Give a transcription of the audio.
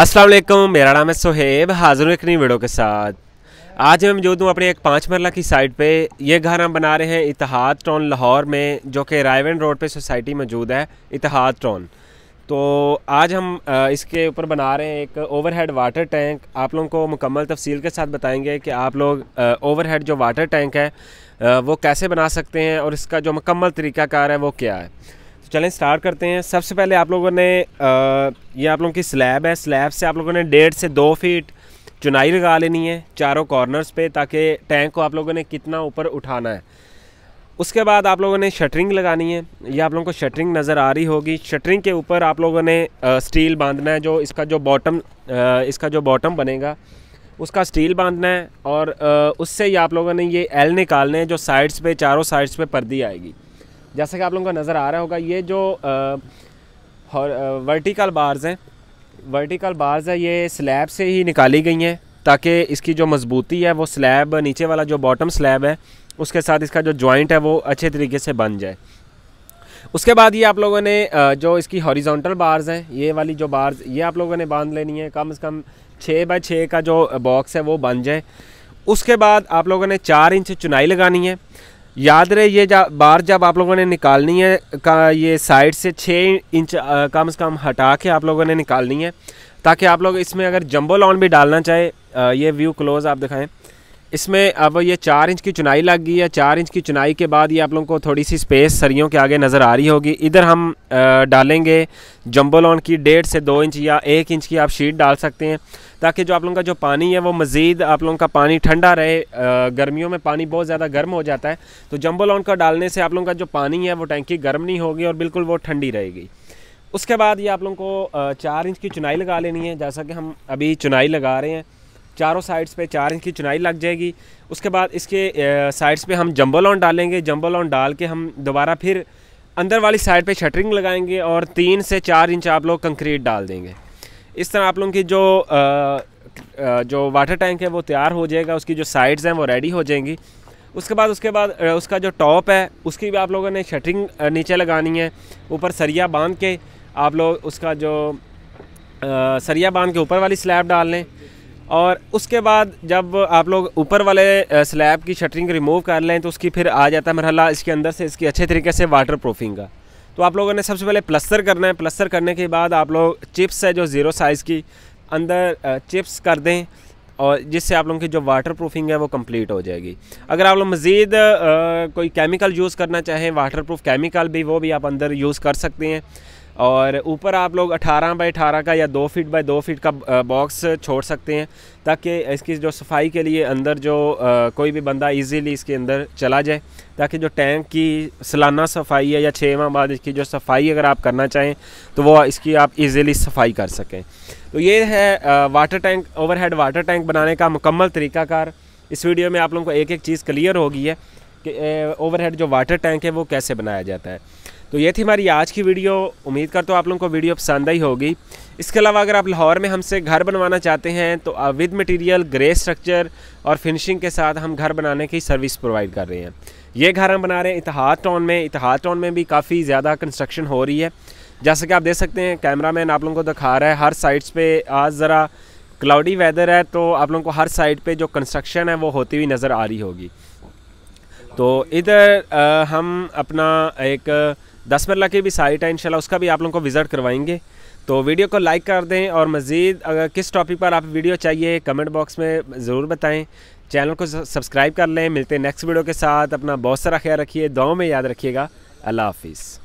अस्सलाम वालेकुम मेरा नाम है सोहेब हाजिर हूँ एक नई वीडियो के साथ आज मैं मौजूद हूँ अपने एक पाँच मरला की साइड पे ये घर हम बना रहे हैं इतिहाद टाउन लाहौर में जो कि रायवन रोड पे सोसाइटी मौजूद है इतिहाद टाउन तो आज हम इसके ऊपर बना रहे हैं एक ओवरहेड वाटर टैंक आप लोगों को मुकम्मल तफसील के साथ बताएंगे कि आप लोग ओवरहेड जो वाटर टैंक है वो कैसे बना सकते हैं और इसका जो मुकम्मल तरीक़ाकार है वो क्या है चलें स्टार्ट करते हैं सबसे पहले आप लोगों ने ये आप लोगों की स्लैब है स्लैब से आप लोगों ने डेढ़ से दो फीट चुनाई लगा लेनी है चारों कॉर्नर्स पे ताकि टैंक को आप लोगों ने कितना ऊपर उठाना है उसके बाद आप लोगों ने शटरिंग लगानी है ये आप लोगों को शटरिंग नज़र आ रही होगी शटरिंग के ऊपर आप लोगों ने स्टील बांधना है जो इसका जो बॉटम इसका जो बॉटम बनेगा उसका स्टील बांधना है और उससे ही आप लोगों ने ये एल निकालने हैं जो साइड्स पे चारों साइड्स पे पर्दी आएगी जैसा कि आप लोगों को नज़र आ रहा होगा ये जो वर्टिकल बार्स हैं वर्टिकल बार्स है ये स्लैब से ही निकाली गई हैं ताकि इसकी जो मजबूती है वो स्लैब नीचे वाला जो बॉटम स्लैब है उसके साथ इसका जो जॉइंट है वो अच्छे तरीके से बन जाए उसके बाद ये आप लोगों ने जो इसकी हॉरिजॉन्टल बार्स हैं ये वाली जो बार्स ये आप लोगों ने बांध लेनी है कम से कम छः बाई छः का जो बॉक्स है वो बन जाए उसके बाद आप लोगों ने चार इंच चुनाई लगानी है याद रहे ये जा बार जब आप लोगों ने निकालनी है का ये साइड से छः इंच कम से कम हटा के आप लोगों ने निकालनी है ताकि आप लोग इसमें अगर जंबो लॉन भी डालना चाहे ये व्यू क्लोज आप दिखाएं इसमें अब ये चार इंच की चुनाई लग गई है चार इंच की चुनाई के बाद ये आप लोगों को थोड़ी सी स्पेस सरियों के आगे नज़र आ रही होगी इधर हम डालेंगे जंबो लॉन की डेढ़ से दो इंच या एक इंच की आप शीट डाल सकते हैं ताकि जो आप लोगों का जो पानी है वो मज़ीद आप लोगों का पानी ठंडा रहे गर्मियों में पानी बहुत ज़्यादा गर्म हो जाता है तो जम्बो लॉन का डालने से आप लोगों का जो पानी है वो टैंकी गर्म नहीं होगी और बिल्कुल वो ठंडी रहेगी उसके बाद ये आप लोगों को चार इंच की चुनाई लगा लेनी है जैसा कि हम अभी चुनाई लगा रहे हैं चारों साइड्स पे चार इंच की चुनाई लग जाएगी उसके बाद इसके साइड्स पे हम जम्बो लॉन डालेंगे जम्बो लॉन डाल के हम दोबारा फिर अंदर वाली साइड पे शटरिंग लगाएंगे और तीन से चार इंच आप लोग कंक्रीट डाल देंगे इस तरह आप लोगों की जो आ, जो वाटर टैंक है वो तैयार हो जाएगा उसकी जो साइड्स हैं वो रेडी हो जाएंगी उसके बाद उसके बाद उसका जो टॉप है उसकी भी आप लोगों ने शटरिंग नीचे लगानी है ऊपर सरिया बांध के आप लोग उसका जो आ, सरिया बांध के ऊपर वाली स्लैब डाल लें और उसके बाद जब आप लोग ऊपर वाले स्लैब की शटरिंग रिमूव कर लें तो उसकी फिर आ जाता है मरहला इसके अंदर से इसकी अच्छे तरीके से वाटर प्रूफिंग का तो आप लोगों ने सबसे पहले प्लस्तर करना है प्लस्तर करने के बाद आप लोग चिप्स है जो ज़ीरो साइज़ की अंदर चिप्स कर दें और जिससे आप लोगों की जो वाटर प्रूफिंग है वो कंप्लीट हो जाएगी अगर आप लोग मज़ीद कोई केमिकल यूज़ करना चाहें वाटर प्रूफ केमिकल भी वो भी आप अंदर यूज़ कर सकते हैं और ऊपर आप लोग 18 बाई 18 का या दो फीट बाई दो फीट का बॉक्स छोड़ सकते हैं ताकि इसकी जो सफाई के लिए अंदर जो कोई भी बंदा इजीली इसके अंदर चला जाए ताकि जो टैंक की सालाना सफाई है या छः माह बाद इसकी जो सफाई अगर आप करना चाहें तो वो इसकी आप इजीली सफाई कर सकें तो ये है water tank over water tank बनाने का मुकम्मल तरीकाकार इस वीडियो में आप लोगों को एक एक चीज़ क्लियर होगी है कि ओवरहेड जो वाटर टैंक है वो कैसे बनाया जाता है तो ये थी हमारी आज की वीडियो उम्मीद करता हूँ आप लोगों को वीडियो पसंद आई होगी इसके अलावा अगर आप लाहौर में हमसे घर बनवाना चाहते हैं तो विद मटेरियल ग्रे स्ट्रक्चर और फिनिशिंग के साथ हम घर बनाने की सर्विस प्रोवाइड कर रहे हैं ये घर हम बना रहे हैं इतिहाद टाउन में इतिहाद टाउन में भी काफ़ी ज़्यादा कंस्ट्रक्शन हो रही है जैसा कि आप देख सकते हैं कैमरा मैन आप लोगों को दिखा रहा है हर साइड्स पे आज ज़रा क्लाउडी वेदर है तो आप लोगों को हर साइड पर जो कंस्ट्रक्शन है वो होती हुई नज़र आ रही होगी तो इधर हम अपना एक दस मरला की भी साइट है इंशाल्लाह उसका भी आप लोगों को विज़िट करवाएंगे तो वीडियो को लाइक कर दें और मज़ीद अगर किस टॉपिक पर आप वीडियो चाहिए कमेंट बॉक्स में ज़रूर बताएं चैनल को सब्सक्राइब कर लें मिलते हैं नेक्स्ट वीडियो के साथ अपना बहुत सारा ख्याल रखिए दो में याद रखिएगा अल्लाह हाफिज़